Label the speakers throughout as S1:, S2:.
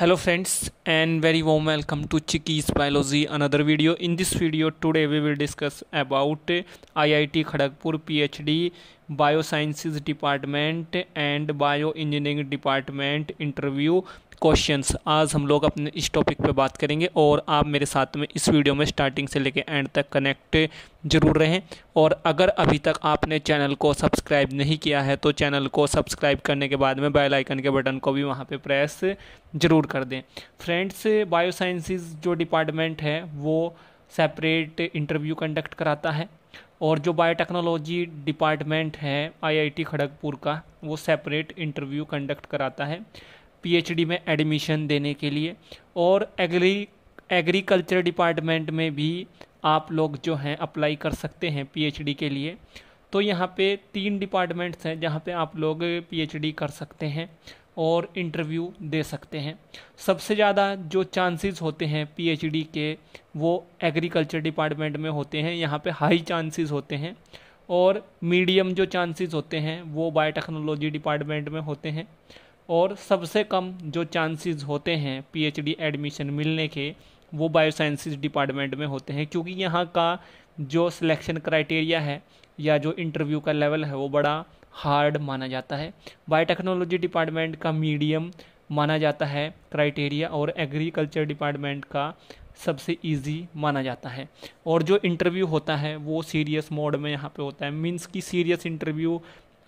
S1: hello friends and very warm welcome to Chicky's biology another video in this video today we will discuss about iit kharagpur phd biosciences department and bio engineering department interview questions आज हम लोग अपने इस topic पे बात करेंगे और आप मेरे साथ में इस वीडियो में स्टार्टिंग से लेकर एंड तक कनेक्ट जरूर रहें और अगर अभी तक आपने चैनल को सब्सक्राइब नहीं किया है तो चैनल को सब्सक्राइब करने के बाद में बेल आइकन के बटन को भी वहाँ पे प्रेस ज़रूर कर दें फ्रेंड्स बायोसाइंसिस जो डिपार्टमेंट है वो सेपरेट इंटरव्यू कंडक्ट कराता है और जो बायोटेक्नोलॉजी डिपार्टमेंट है आईआईटी खड़गपुर का वो सेपरेट इंटरव्यू कंडक्ट कराता है पीएचडी में एडमिशन देने के लिए और एग्री एग्रीकल्चर डिपार्टमेंट में भी आप लोग जो हैं अप्लाई कर सकते हैं पीएचडी के लिए तो यहाँ पे तीन डिपार्टमेंट्स हैं जहाँ पे आप लोग पीएचडी कर सकते हैं और इंटरव्यू दे सकते हैं सबसे ज़्यादा जो चांसेस होते हैं पीएचडी के वो एग्रीकल्चर डिपार्टमेंट में होते हैं यहाँ पे हाई चांसेस होते हैं और मीडियम जो चांसेस होते हैं वो बायोटेक्नोलॉजी डिपार्टमेंट में होते हैं और सबसे कम जो चांसेस होते हैं पीएचडी एडमिशन मिलने के वो बायोसाइंसिस डिपार्टमेंट में होते हैं क्योंकि यहाँ का जो सिलेक्शन क्राइटेरिया है या जो इंटरव्यू का लेवल है वो बड़ा हार्ड माना जाता है बायोटेक्नोलॉजी डिपार्टमेंट का मीडियम माना जाता है क्राइटेरिया और एग्रीकल्चर डिपार्टमेंट का सबसे इजी माना जाता है और जो इंटरव्यू होता है वो सीरियस मोड में यहाँ पे होता है मीन्स की सीरियस इंटरव्यू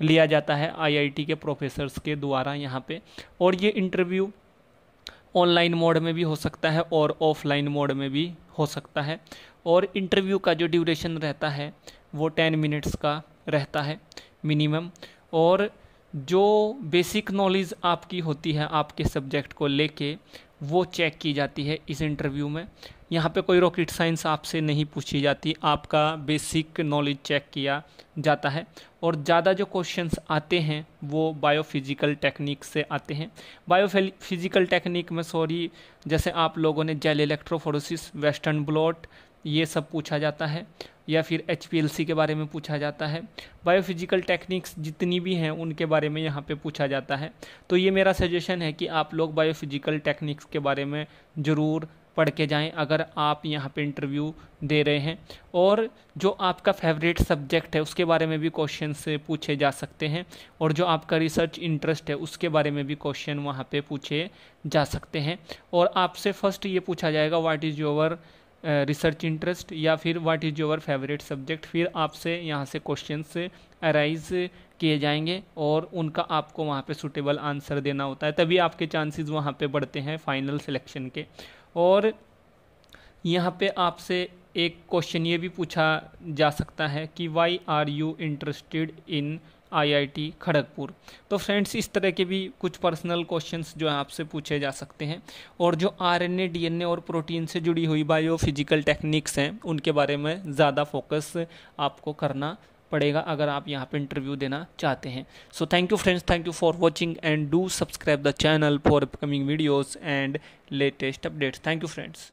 S1: लिया जाता है आईआईटी के प्रोफेसर्स के द्वारा यहाँ पे और ये इंटरव्यू ऑनलाइन मोड में भी हो सकता है और ऑफलाइन मोड में भी हो सकता है और इंटरव्यू का जो ड्यूरेशन रहता है वो टेन मिनट्स का रहता है मिनिमम और जो बेसिक नॉलेज आपकी होती है आपके सब्जेक्ट को लेके वो चेक की जाती है इस इंटरव्यू में यहाँ पे कोई रॉकेट साइंस आपसे नहीं पूछी जाती आपका बेसिक नॉलेज चेक किया जाता है और ज़्यादा जो क्वेश्चंस आते हैं वो बायोफिजिकल टेक्निक से आते हैं बायो फिज़िकल टेक्निक में सॉरी जैसे आप लोगों ने जेल इलेक्ट्रोफोरोसिस वेस्टर्न ब्लॉट ये सब पूछा जाता है या फिर एच के बारे में पूछा जाता है बायोफिजिकल टेक्निक्स जितनी भी हैं उनके बारे में यहाँ पे पूछा जाता है तो ये मेरा सजेशन है कि आप लोग बायोफिजिकल टेक्निक्स के बारे में ज़रूर पढ़ के जाएं अगर आप यहाँ पे इंटरव्यू दे रहे हैं और जो आपका फेवरेट सब्जेक्ट है उसके बारे में भी क्वेश्चन से पूछे जा सकते हैं और जो आपका रिसर्च इंटरेस्ट है उसके बारे में भी क्वेश्चन वहाँ पर पूछे जा सकते हैं और आपसे फर्स्ट ये पूछा जाएगा what is your research interest या फिर what is your favourite subject फिर आपसे यहाँ से क्वेश्चन अराइज किए जाएंगे और उनका आपको वहाँ पे सुटेबल आंसर देना होता है तभी आपके चांसेस वहाँ पे बढ़ते हैं फाइनल सिलेक्शन के और यहाँ पे आपसे एक क्वेश्चन ये भी पूछा जा सकता है कि why are you interested in IIT Kharagpur तो फ्रेंड्स इस तरह के भी कुछ पर्सनल क्वेश्चंस जो है आपसे पूछे जा सकते हैं और जो आरएनए डीएनए और प्रोटीन से जुड़ी हुई बायो फिजिकल टेक्निक्स हैं उनके बारे में ज़्यादा फोकस आपको करना पड़ेगा अगर आप यहाँ पे इंटरव्यू देना चाहते हैं so thank you friends thank you for watching and do subscribe the channel for upcoming videos and latest updates thank you friends